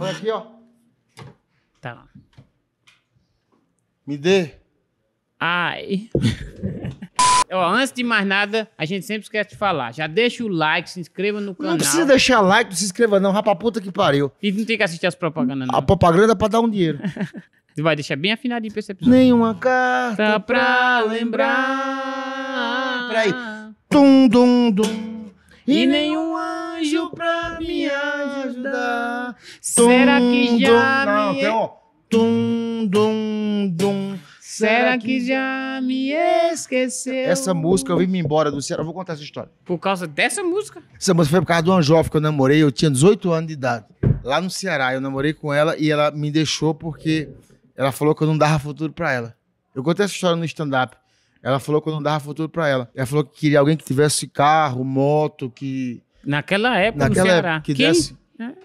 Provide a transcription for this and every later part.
Olha aqui, ó. Tá. Me dê. Ai. Ó, antes de mais nada, a gente sempre esquece de falar. Já deixa o like, se inscreva no canal. Não precisa deixar like, não se inscreva não, rapa puta que pariu. E não tem que assistir as propagandas, não. A propaganda é pra dar um dinheiro. Você vai deixar bem afinadinho pra esse episódio. Nenhuma carta tá pra lembrar. Peraí. Tum, dum, dum. E, e nenhum anjo pra me amar. Será que já não, me. Não, Dum, é- dum, dum. Será que já me esqueceu? Essa música eu vim me embora do Ceará. Eu vou contar essa história. Por causa dessa música? Essa música foi por causa do jovem que eu namorei. Eu tinha 18 anos de idade. Lá no Ceará, eu namorei com ela e ela me deixou porque ela falou que eu não dava futuro pra ela. Eu contei essa história no stand-up. Ela falou que eu não dava futuro pra ela. Ela falou que queria alguém que tivesse carro, moto, que. Naquela época, naquela no Ceará. Época, que Quem desse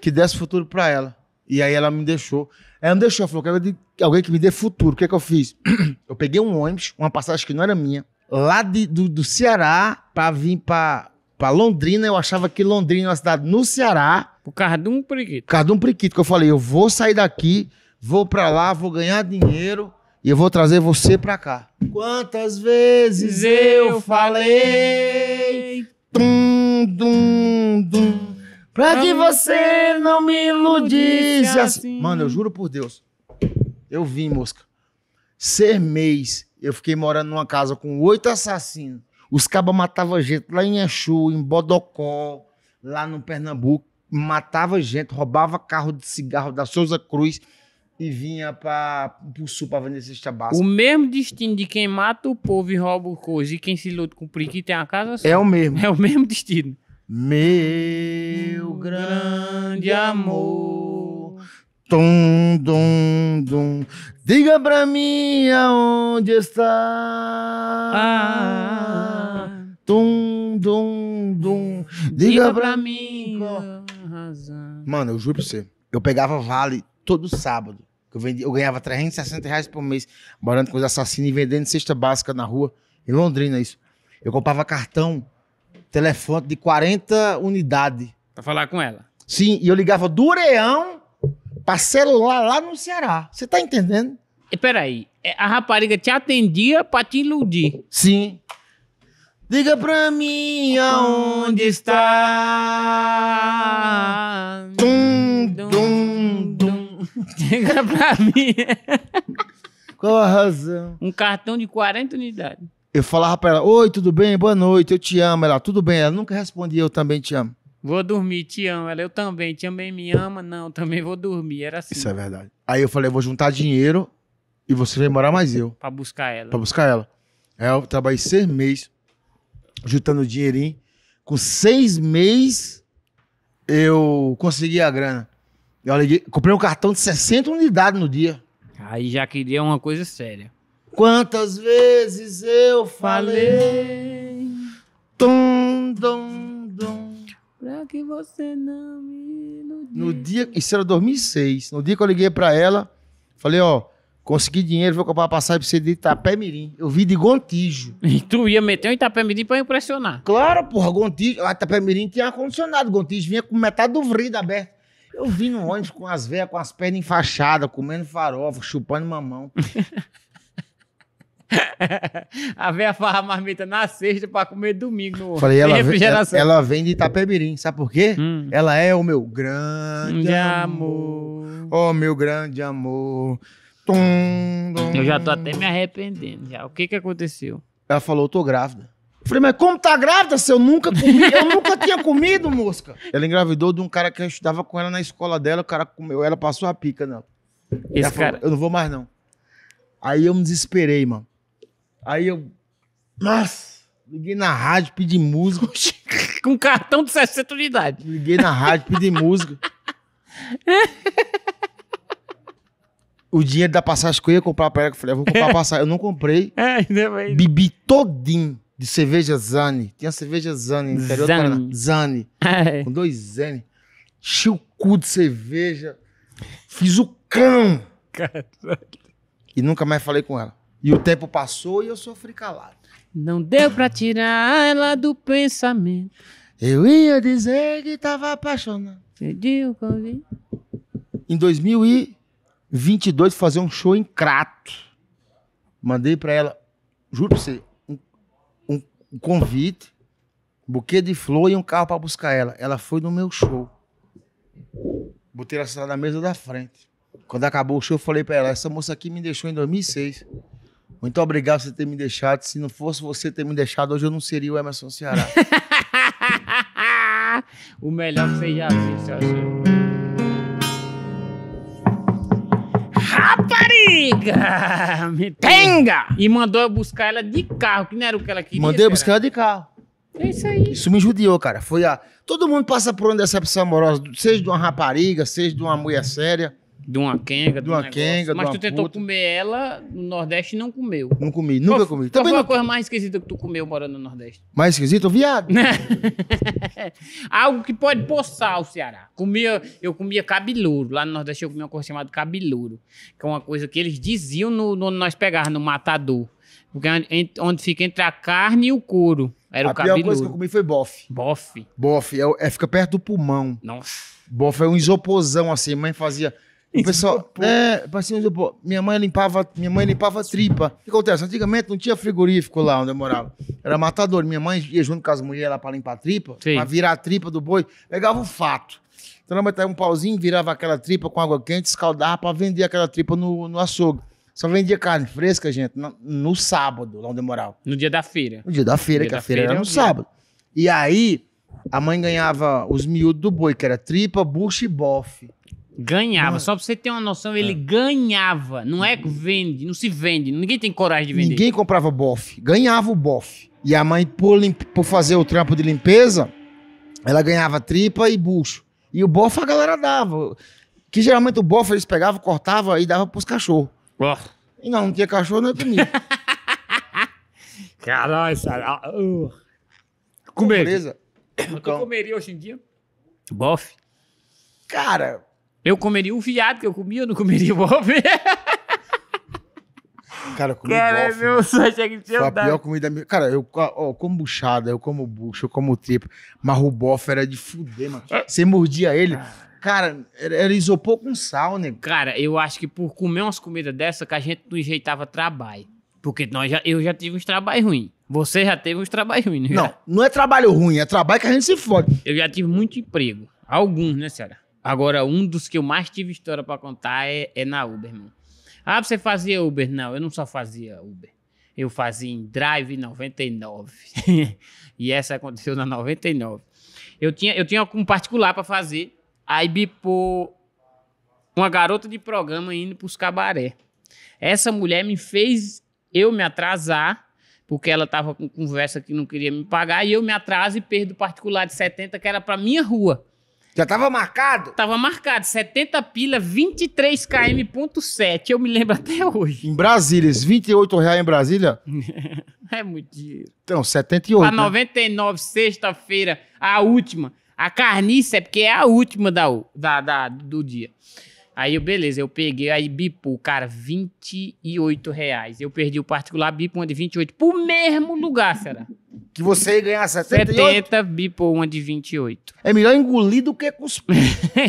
que desse futuro para ela. E aí ela me deixou. Ela me deixou, falou: quero alguém que me dê futuro. O que é que eu fiz? Eu peguei um ônibus, uma passagem que não era minha, lá de, do, do Ceará, para vir para pra Londrina. Eu achava que Londrina era é uma cidade no Ceará. Por causa de um periquito. Por causa de um periquito. Que eu falei: eu vou sair daqui, vou para lá, vou ganhar dinheiro e eu vou trazer você pra cá. Quantas vezes eu falei. Tum, dum, dum. Pra que você não me iludisse assim. assim. Mano, eu juro por Deus. Eu vim, mosca. Ser mês, eu fiquei morando numa casa com oito assassinos. Os cabas matavam gente lá em Exu, em Bodocó, lá no Pernambuco. Matava gente, roubava carro de cigarro da Souza Cruz e vinha para o sul para vender cesta básica. O mesmo destino de quem mata o povo e rouba coisa e quem se luta com o e tem é a casa só. É o mesmo. É o mesmo destino. Meu grande amor. Tum, dum, dum. Diga pra mim aonde está. Ah, tum, dum, dum. Diga, diga pra, pra mim. Razão. Mano, eu juro pra você. Eu pegava vale todo sábado. Eu, vendia, eu ganhava 360 reais por mês morando com os assassinos e vendendo cesta básica na rua. Em Londrina, isso. Eu comprava cartão telefone de 40 unidades. Pra falar com ela. Sim, e eu ligava do Ureão pra celular lá no Ceará. Você tá entendendo? E peraí, é, a rapariga te atendia pra te iludir. Sim. Diga pra mim aonde está. Dum, dum, dum. Diga pra mim. Qual a razão? Um cartão de 40 unidades. Eu falava pra ela, oi, tudo bem? Boa noite, eu te amo. Ela, tudo bem. Ela nunca respondia, eu também te amo. Vou dormir, te amo. Ela, eu também, amo, me ama? Não, também vou dormir. Era assim. Isso é verdade. Aí eu falei, vou juntar dinheiro e você vai morar mais eu. Pra buscar ela. Pra buscar ela. Aí eu trabalhei seis meses juntando dinheirinho. Com seis meses eu consegui a grana. Eu liguei, comprei um cartão de 60 unidades no dia. Aí já queria uma coisa séria. Quantas vezes eu falei, tom, dom, dom, pra que você não me iludir. No dia, isso era 2006, no dia que eu liguei pra ela, falei, ó, consegui dinheiro, vou comprar passagem pra você de Itapé-Mirim. Eu vi de Gontijo. E tu ia meter um Itapé-Mirim pra impressionar. Claro, porra, Gontijo, Itapé-Mirim tinha ar-condicionado, Gontijo vinha com metade do vrido aberto. Eu vim no ônibus com as velhas, com as pernas enfaixadas, comendo farofa, chupando mamão. a véia farra marmita na sexta pra comer domingo no Falei, ela, vem, ela, ela, vem de Itapebirim, sabe por quê? Hum. Ela é o meu grande amor. amor. Oh, meu grande amor. Tum, Eu já tô até me arrependendo já. O que que aconteceu? Ela falou, eu tô grávida. Eu falei, mas como tá grávida se eu nunca comi? Eu nunca tinha comido, mosca. Ela engravidou de um cara que eu estudava com ela na escola dela, o cara comeu, ela passou a pica, não. Esse cara... Falou, eu não vou mais, não. Aí eu me desesperei, mano. Aí eu. Nossa! Liguei na rádio, pedi música. Com cartão de 60 unidades. Liguei na rádio, pedi música. o dinheiro da passagem que eu ia comprar pra ela, eu falei, eu ah, vou comprar a é. passagem. Eu não comprei. É, ainda bem. Bebi todinho de cerveja Zani. Tinha cerveja Zani no interior Zani. do Paraná. Zani. É. Com dois N. Enchi o cu de cerveja. Fiz o cão. Caralho. E nunca mais falei com ela. E o tempo passou e eu sofri calado. Não deu pra tirar ela do pensamento. Eu ia dizer que tava apaixonado. Perdi o convite. Em 2022, fazer um show em Crato. Mandei pra ela, juro pra você, um, um, um convite, um buquê de flor e um carro pra buscar ela. Ela foi no meu show. Botei ela sentada na mesa da frente. Quando acabou o show, eu falei pra ela: essa moça aqui me deixou em 2006. Muito obrigado por você ter me deixado. Se não fosse você ter me deixado, hoje eu não seria o Emerson Ceará. o melhor que você já viu, Celso. Rapariga! Me tenga! E mandou eu buscar ela de carro, que não era o que ela queria. Mandei eu buscar ela de carro. É isso aí. Isso me judiou, cara. Foi a. Todo mundo passa por uma decepção amorosa, seja de uma rapariga, seja de uma mulher séria. De uma quenga, de, de uma negócio. quenga, Mas tu tentou puta. comer ela no Nordeste e não comeu. Não comi, nunca qual, comi. Qual Também foi não... a coisa mais esquisita que tu comeu morando no Nordeste? Mais esquisito? Viado. Algo que pode poçar o Ceará. Comia, eu comia cabelouro. Lá no Nordeste eu comia uma coisa chamada cabelouro. Que é uma coisa que eles diziam no, no nós pegávamos no matador. Porque onde, é onde fica entre a carne e o couro. Era a o cabelouro. A pior coisa que eu comi foi bofe. Bofe? Bofe. É, é, fica perto do pulmão. Nossa. Bofe é um isoporzão assim. Mãe fazia o pessoal, é, passinho Minha mãe limpava, minha mãe limpava tripa. O que acontece? Antigamente não tinha frigorífico lá onde eu morava. Era matador. Minha mãe ia junto com as mulheres lá pra limpar a tripa, Sim. pra virar a tripa do boi. Pegava o fato. Então ela botava um pauzinho, virava aquela tripa com água quente, escaldava pra vender aquela tripa no, no açougue. Só vendia carne fresca, gente, no, no sábado, lá onde eu morava. No dia da feira. No dia da feira, dia que da a feira, feira era é no sábado. E aí, a mãe ganhava os miúdos do boi, que era tripa, bucha e bofe. Ganhava, só pra você ter uma noção, ele é. ganhava. Não é que vende, não se vende. Ninguém tem coragem de vender. Ninguém comprava bofe, ganhava o bofe. E a mãe, por, por fazer o trampo de limpeza, ela ganhava tripa e bucho. E o bofe a galera dava. Que geralmente o bofe eles pegavam, cortavam e dava pros cachorros. Oh. E não, não tinha cachorro, não é comia. Caralho, Sara. Ah, uh. Comer. Beleza. O que eu então. comeria hoje em dia? Bofe. Cara, eu comeria um viado que eu comia, eu não comeria o bofe. Cara, eu comi Cara, bofe, meu, só achei que tinha Foi a pior comida Cara, eu, ó, como buchada, eu como bucho, eu como tripa. Mas o bofe era de fuder, mano. Ah. Você mordia ele, ah. cara, era, era isopor com sal, né? Cara, eu acho que por comer umas comidas dessa que a gente não enjeitava trabalho. Porque nós já, eu já tive uns trabalhos ruins. Você já teve uns trabalhos ruins, né? Não, não é trabalho ruim, é trabalho que a gente se fode. Eu já tive muito emprego. Alguns, né, senhora? Agora, um dos que eu mais tive história para contar é, é, na Uber, irmão. Ah, você fazia Uber? Não, eu não só fazia Uber. Eu fazia em Drive 99. e essa aconteceu na 99. Eu tinha, eu tinha um particular para fazer. Aí bipou uma garota de programa indo para os cabaré. Essa mulher me fez eu me atrasar, porque ela estava com conversa que não queria me pagar, e eu me atraso e perdo o particular de 70, que era para minha rua. Já tava marcado? Tava marcado, 70 pila, 23 km.7, eu me lembro até hoje. Em Brasília, 28 reais em Brasília? é muito dinheiro. Então, 78, Pra né? 99, sexta-feira, a última. A carniça é porque é a última da, da, da, do dia. Aí, eu, beleza, eu peguei, aí bipo, cara, 28 reais. Eu perdi o particular bipo, de 28, pro mesmo lugar, será? que você ia ganhar 78? 70, bipou uma de 28. É melhor engolir do que cuspir.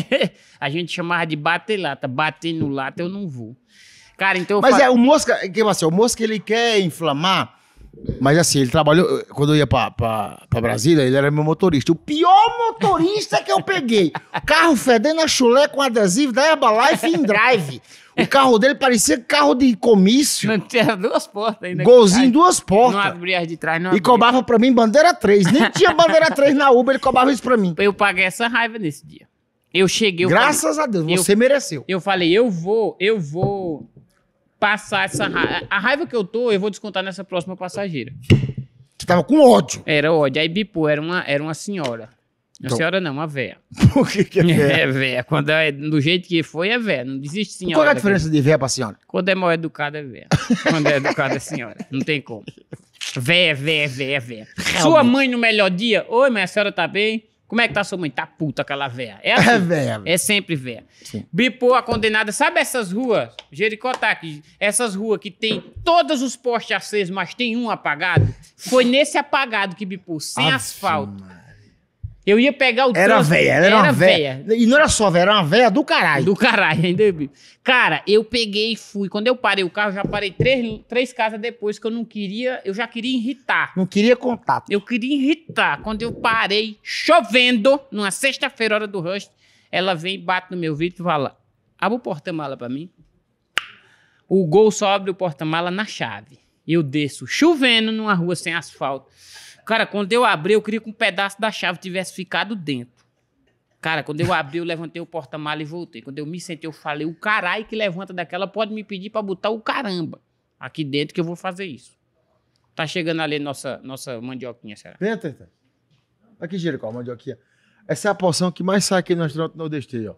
a gente chamava de bater lata. Bater no lata eu não vou. Cara, então Mas faço... é, o mosca, o mosca ele quer inflamar mas assim, ele trabalhou. Quando eu ia pra, pra, pra, Brasília, ele era meu motorista. O pior motorista que eu peguei. Carro fedendo a chulé com adesivo da Herbalife em drive. O carro dele parecia carro de comício. Não tinha duas portas ainda. Golzinho, duas portas. Não abria de trás, não abria. E cobrava pra mim bandeira 3. Nem tinha bandeira 3 na Uber, ele cobrava isso pra mim. Eu paguei essa raiva nesse dia. Eu cheguei. Eu Graças falei, a Deus, você eu, mereceu. Eu falei, eu vou, eu vou passar essa raiva. A raiva que eu tô, eu vou descontar nessa próxima passageira. Você tava com ódio. Era ódio. Aí, Bipo, era uma, era uma senhora. Não senhora não, uma véia. Por que, que é, é véia? É véia. Quando é do jeito que foi, é véia. Não existe senhora. Qual é a diferença de véia pra senhora? Quando é mal educada, é véia. Quando é educada, é senhora. Não tem como. Véia, véia, véia, véia. Realmente. Sua mãe no melhor dia. Oi, mas a senhora tá bem? Como é que tá sua mãe? Tá puta aquela véia. É, assim, é véia. É sempre véia. Sim. a condenada. Sabe essas ruas? Jericó tá aqui. Essas ruas que tem todos os postes acesos, mas tem um apagado? Foi nesse apagado que Bipô, sem Aff, asfalto. Mano. Eu ia pegar o Era trânsito. véia, ela era, era uma véia. véia. E não era só véia, era uma véia do caralho. Do caralho, ainda. Cara, eu peguei e fui. Quando eu parei o carro, já parei três, três casas depois, que eu não queria. Eu já queria irritar. Não queria contato. Eu queria irritar. Quando eu parei, chovendo, numa sexta-feira, hora do rush, ela vem e bate no meu vidro e fala: abre o porta-mala pra mim. O gol só abre o porta-mala na chave. Eu desço chovendo numa rua sem asfalto. Cara, quando eu abri, eu queria que um pedaço da chave tivesse ficado dentro. Cara, quando eu abri, eu levantei o porta-mala e voltei. Quando eu me sentei, eu falei: o caralho que levanta daquela pode me pedir para botar o caramba aqui dentro que eu vou fazer isso. Tá chegando ali nossa, nossa mandioquinha, será? Vem, tenta. Aqui, Jericó, mandioquinha. Essa é a porção que mais sai aqui no restaurante Nordeste, ó.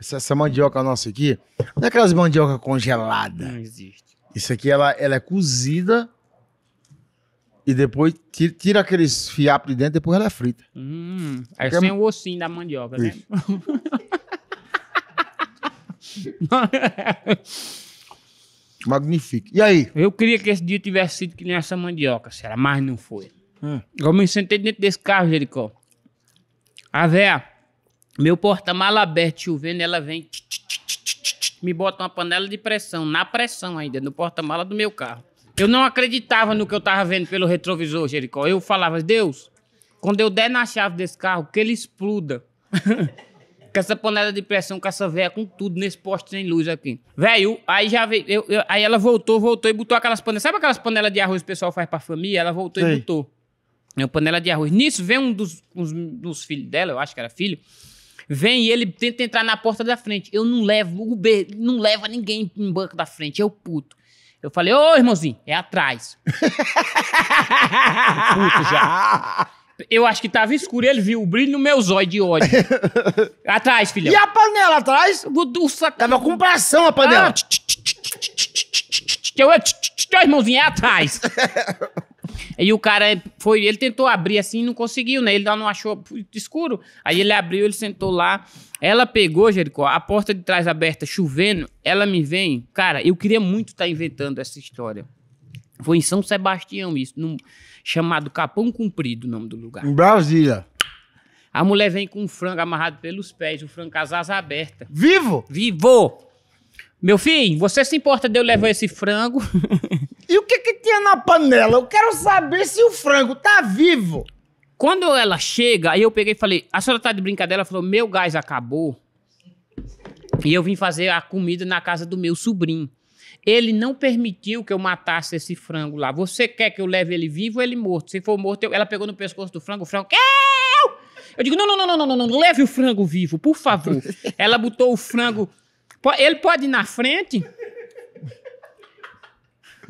Essa, essa mandioca nossa aqui, não é aquelas mandioca congelada. Não existe. Isso aqui ela, ela é cozida e depois tira, tira aqueles fiapos de dentro, depois ela é frita. Hum, é sem é... o ossinho da mandioca, né? Magnífico. E aí? Eu queria que esse dia tivesse sido que nem essa mandioca, será? Mas não foi. Hum. Eu me sentei dentro desse carro, Jericó. A véia, meu porta-mala aberto, chovendo, ela vem. Tch, tch, me botam uma panela de pressão, na pressão ainda, no porta-mala do meu carro. Eu não acreditava no que eu estava vendo pelo retrovisor, Jericó. Eu falava, Deus, quando eu der na chave desse carro, que ele exploda. com essa panela de pressão, com essa véia, com tudo nesse poste sem luz aqui. Velho, aí já veio. Eu, eu, aí ela voltou, voltou e botou aquelas panelas. Sabe aquelas panelas de arroz que o pessoal faz pra família? Ela voltou e botou. É uma panela de arroz. Nisso vem um dos, dos filhos dela, eu acho que era filho. Vem e ele tenta entrar na porta da frente. Eu não levo, o Uber não leva ninguém em banco da frente, eu puto. Eu falei, ô irmãozinho, é atrás. puto já. Eu acho que tava escuro, e ele viu o brilho no meu zóio de ódio. atrás, filhão. E a panela atrás? O, o sat... Tava com pressão a panela. Ah, irmãozinho, é atrás. E o cara foi, ele tentou abrir assim, não conseguiu, né? Ele não achou escuro. Aí ele abriu, ele sentou lá. Ela pegou, Jericó, a porta de trás aberta, chovendo. Ela me vem. Cara, eu queria muito estar tá inventando essa história. Foi em São Sebastião isso, num, chamado Capão Comprido, o nome do lugar. Em Brasília. A mulher vem com um frango amarrado pelos pés, o um frango com as asas abertas. Vivo? Vivo! Meu filho, você se importa de eu levar esse frango? na panela. Eu quero saber se o frango tá vivo. Quando ela chega, aí eu peguei e falei: A senhora tá de brincadeira? Ela falou: Meu gás acabou. E eu vim fazer a comida na casa do meu sobrinho. Ele não permitiu que eu matasse esse frango lá. Você quer que eu leve ele vivo ou ele morto? Se for morto, eu... ela pegou no pescoço do frango, o frango. Eu! eu digo: não, não, não, não, não, não, não, leve o frango vivo, por favor. ela botou o frango. Ele pode ir na frente?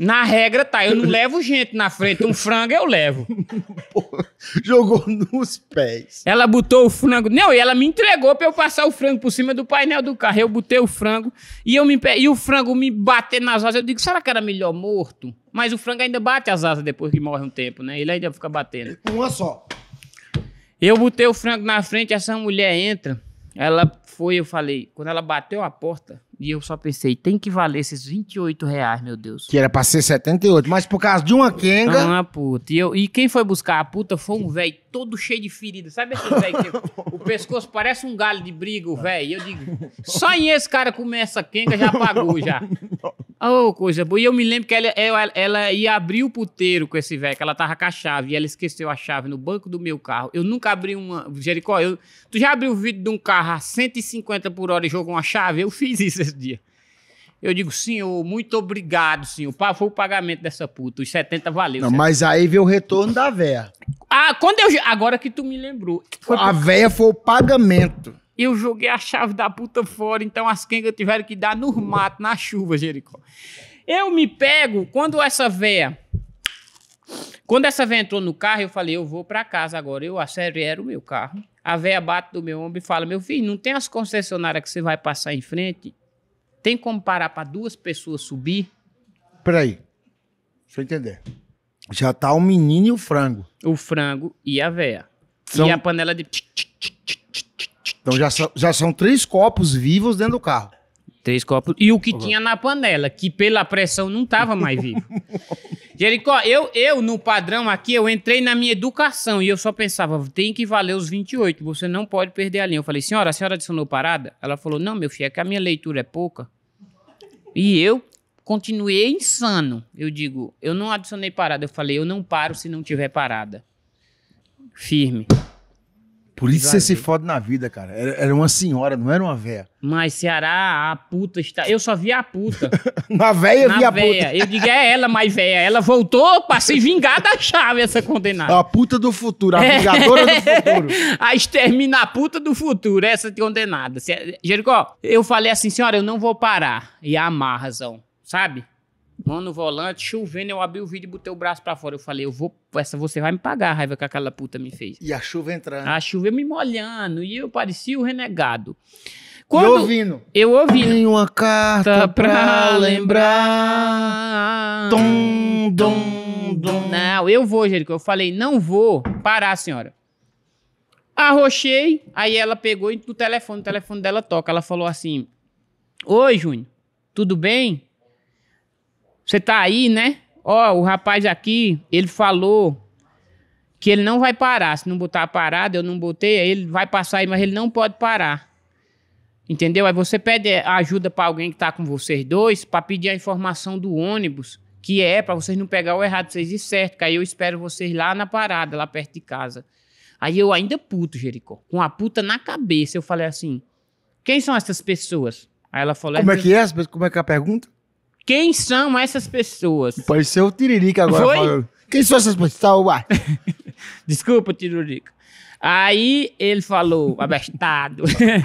Na regra tá, eu não levo gente na frente, um frango eu levo. Porra, jogou nos pés. Ela botou o frango. Não, e ela me entregou pra eu passar o frango por cima do painel do carro. Eu botei o frango e, eu me, e o frango me bater nas asas. Eu digo, será que era melhor morto? Mas o frango ainda bate as asas depois que morre um tempo, né? Ele ainda fica batendo. Uma só. Eu botei o frango na frente, essa mulher entra. Ela foi, eu falei, quando ela bateu a porta, e eu só pensei, tem que valer esses 28 reais, meu Deus. Que era pra ser 78, mas por causa de uma quenga... Ah, puta. E, eu, e quem foi buscar a puta foi um velho todo cheio de ferida. Sabe esse velho que o pescoço parece um galho de briga, o velho? e Eu digo, só em esse cara comer essa quenga já pagou já. Oh, coisa boa. E eu me lembro que ela, ela, ela ia abrir o puteiro com esse velho, que ela tava com a chave, e ela esqueceu a chave no banco do meu carro. Eu nunca abri uma. Jericó, eu... tu já abriu o vidro de um carro a 150 por hora e jogou uma chave? Eu fiz isso esse dia. Eu digo, senhor, muito obrigado, senhor. Foi o pagamento dessa puta. Os 70 valeu. Não, mas aí veio o retorno da véia. Ah, quando eu. Agora que tu me lembrou. Foi a por... véia foi o pagamento. Eu joguei a chave da puta fora, então as quengas tiveram que dar no mato, na chuva, Jericó. Eu me pego, quando essa véia. Quando essa véia entrou no carro, eu falei, eu vou para casa agora. Eu era o meu carro. A véia bate do meu ombro e fala: Meu filho, não tem as concessionárias que você vai passar em frente? Tem como parar para duas pessoas subir? Peraí. Deixa eu entender. Já tá o menino e o frango. O frango e a véia. São... E a panela de. Então já, já são três copos vivos dentro do carro. Três copos. E o que tinha na panela, que pela pressão não estava mais vivo. Jericó, eu, eu, no padrão aqui, eu entrei na minha educação e eu só pensava, tem que valer os 28, você não pode perder a linha. Eu falei, senhora, a senhora adicionou parada? Ela falou, não, meu filho, é que a minha leitura é pouca. E eu continuei insano. Eu digo, eu não adicionei parada. Eu falei, eu não paro se não tiver parada. Firme. Por isso você se fode na vida, cara. Era, era uma senhora, não era uma véia. Mas Ceará, a puta está. Eu só vi a puta. na véia, vi via véia. a puta. Eu digo, é ela, mas véia. Ela voltou pra se vingar da chave, essa condenada. A puta do futuro, a é. vingadora do futuro. a extermina a puta do futuro, essa condenada. Jericó, eu falei assim, senhora, eu não vou parar. E a amarrazão, sabe? Mano, o volante, chovendo, eu abri o vídeo e botei o braço pra fora. Eu falei, eu vou. Essa você vai me pagar a raiva que aquela puta me fez. E a chuva entrando. A chuva me molhando. E eu parecia o renegado. Quando e ouvindo. Eu ouvindo. Tem uma carta tá pra, pra lembrar. dom, dom. Não, eu vou, Jerico. Eu falei, não vou parar, senhora. Arrochei, aí ela pegou e do telefone, o telefone dela toca. Ela falou assim: Oi, Júnior, tudo bem? Você tá aí, né? Ó, o rapaz aqui, ele falou que ele não vai parar. Se não botar a parada, eu não botei, ele vai passar aí, mas ele não pode parar. Entendeu? Aí você pede ajuda para alguém que tá com vocês dois para pedir a informação do ônibus, que é para vocês não pegar o errado, vocês ir certo, que aí eu espero vocês lá na parada, lá perto de casa. Aí eu ainda puto, Jericó, com a puta na cabeça, eu falei assim: "Quem são essas pessoas?" Aí ela falou: Como é que é? Como é que é a pergunta? Quem são essas pessoas? Pode ser o Tiririca agora Foi? falando. Quem são essas pessoas? Tá, uai. Desculpa, Tiririca. Aí ele falou, abestado.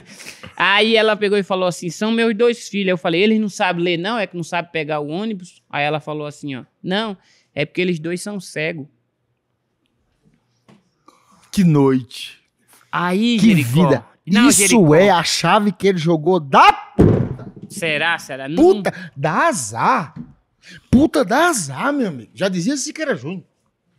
aí ela pegou e falou assim: são meus dois filhos. Eu falei, eles não sabem ler, não? É que não sabe pegar o ônibus? Aí ela falou assim: ó, não, é porque eles dois são cegos. Que noite. Aí, Que Jericó. vida. Não, Isso Jericó. é a chave que ele jogou da Será, será? Puta, dá azar. Puta, dá azar, meu amigo. Já dizia se era Júnior.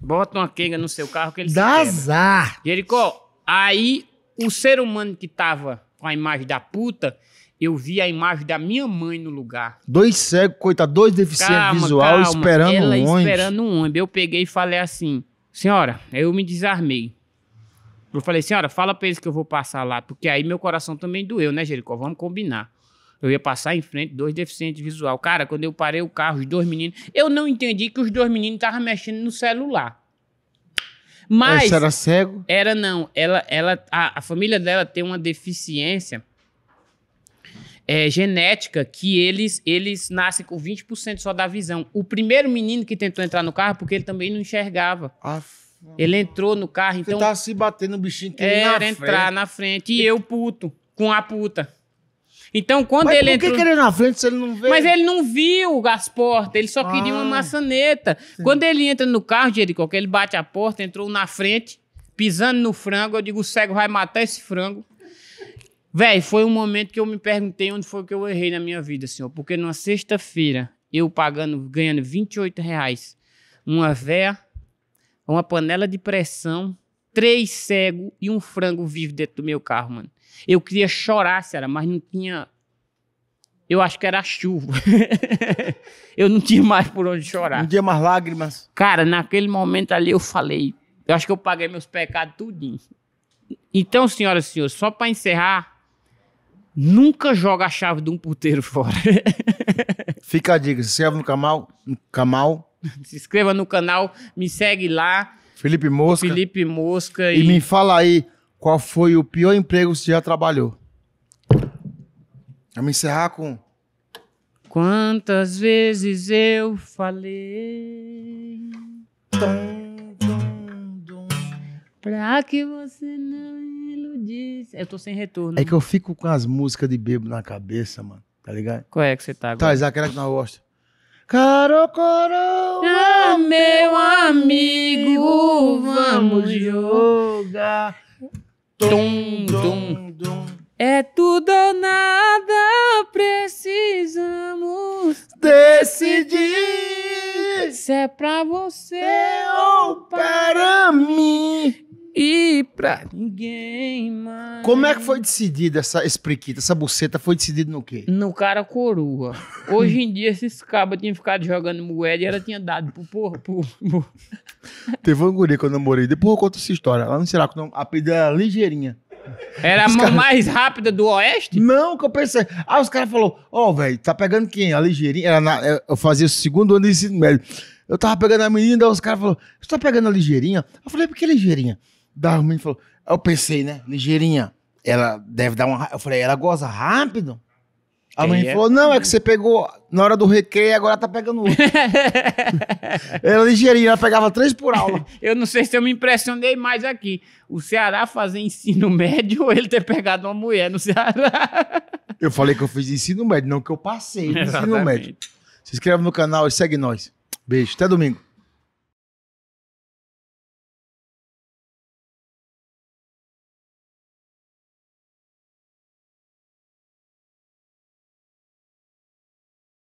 Bota uma quenga no seu carro que ele Dá se azar. Jericó, aí o ser humano que tava com a imagem da puta, eu vi a imagem da minha mãe no lugar. Dois cegos, coitados, dois deficientes calma, visual calma. esperando Ela um ônibus. esperando um ônibus. Eu peguei e falei assim, senhora, eu me desarmei. Eu falei, senhora, fala pra eles que eu vou passar lá, porque aí meu coração também doeu, né, Jericó? Vamos combinar. Eu ia passar em frente, dois deficientes visual. Cara, quando eu parei o carro, os dois meninos. Eu não entendi que os dois meninos estavam mexendo no celular. Mas. Você era cego? Era não. Ela, ela, a, a família dela tem uma deficiência é, genética que eles, eles nascem com 20% só da visão. O primeiro menino que tentou entrar no carro, porque ele também não enxergava. Aff. Ele entrou no carro, então. Ele tava se batendo no bichinho que era na entrar frente. na frente. E eu, puto, com a puta. Então, quando Mas ele por entrou... que ele é na frente se ele não veio? Mas ele não viu as portas, ele só queria uma ah, maçaneta. Sim. Quando ele entra no carro, Jericó, que ele bate a porta, entrou na frente, pisando no frango, eu digo, o cego vai matar esse frango. Velho, foi um momento que eu me perguntei onde foi que eu errei na minha vida, senhor. Porque numa sexta-feira, eu pagando, ganhando 28 reais, uma véia, uma panela de pressão, três cegos e um frango vivo dentro do meu carro, mano. Eu queria chorar, Sara, mas não tinha. Eu acho que era chuva. eu não tinha mais por onde chorar. Não tinha mais lágrimas. Cara, naquele momento ali eu falei. Eu acho que eu paguei meus pecados tudinho. Então, senhoras e senhores, só para encerrar, nunca joga a chave de um puteiro fora. Fica a dica, se inscreva no canal, no canal. Se inscreva no canal, me segue lá. Felipe Mosca. Felipe Mosca. E, e me fala aí, qual foi o pior emprego que você já trabalhou? Vamos encerrar com. Quantas vezes eu falei. Para pra que você não me iludisse. Eu tô sem retorno. É que eu fico com as músicas de bebo na cabeça, mano. Tá ligado? Qual é que você tá agora? Tá, era que não gosta. Caro coroa, ah, meu amigo, vamos jogar. Dum, dum, dum. É tudo ou nada, precisamos decidir se é pra você é ou para mim e pra ninguém. Como é que foi decidida essa esprequita, essa buceta? Foi decidida no quê? No cara coroa. Hoje em dia, esses cabos tinham ficado jogando moeda e ela tinha dado pro porra. Pro, pro... Teve um guri quando eu morei. Depois eu conto essa história. Lá no Siraco, a pedra era ligeirinha. Era a mão cara... mais rápida do Oeste? Não, que eu pensei. Ah, os caras falaram, ó, oh, velho, tá pegando quem? A ligeirinha. Era na... É, eu fazia o segundo ano de ensino médio. Eu tava pegando a menina, daí os caras falaram, você tá pegando a ligeirinha? Eu falei, por que ligeirinha? Da o menino falou, eu pensei, né? Ligeirinha ela deve dar uma. Eu falei, ela goza rápido? A mãe é? falou: não, é que você pegou na hora do recreio, agora tá pegando outro. ela ligeirinha, ela pegava três por aula. eu não sei se eu me impressionei mais aqui. O Ceará fazer ensino médio ou ele ter pegado uma mulher no Ceará? eu falei que eu fiz ensino médio, não que eu passei ensino médio. Se inscreve no canal e segue nós. Beijo, até domingo.